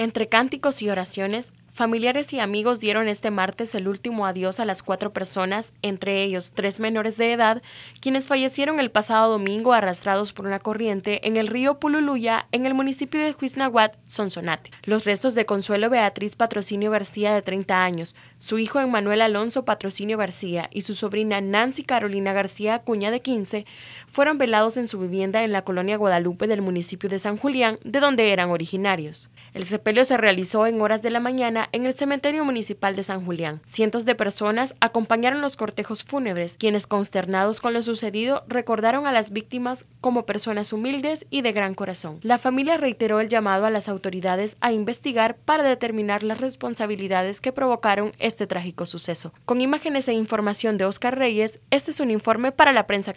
Entre cánticos y oraciones, familiares y amigos dieron este martes el último adiós a las cuatro personas, entre ellos tres menores de edad, quienes fallecieron el pasado domingo arrastrados por una corriente en el río Pululuya, en el municipio de Huiznahuat, Sonsonate. Los restos de Consuelo Beatriz Patrocinio García, de 30 años, su hijo Emmanuel Alonso Patrocinio García y su sobrina Nancy Carolina García cuña de 15, fueron velados en su vivienda en la colonia Guadalupe del municipio de San Julián, de donde eran originarios. El sepelio se realizó en horas de la mañana en el cementerio municipal de San Julián. Cientos de personas acompañaron los cortejos fúnebres, quienes consternados con lo sucedido recordaron a las víctimas como personas humildes y de gran corazón. La familia reiteró el llamado a las autoridades a investigar para determinar las responsabilidades que provocaron este trágico suceso. Con imágenes e información de Oscar Reyes, este es un informe para la prensa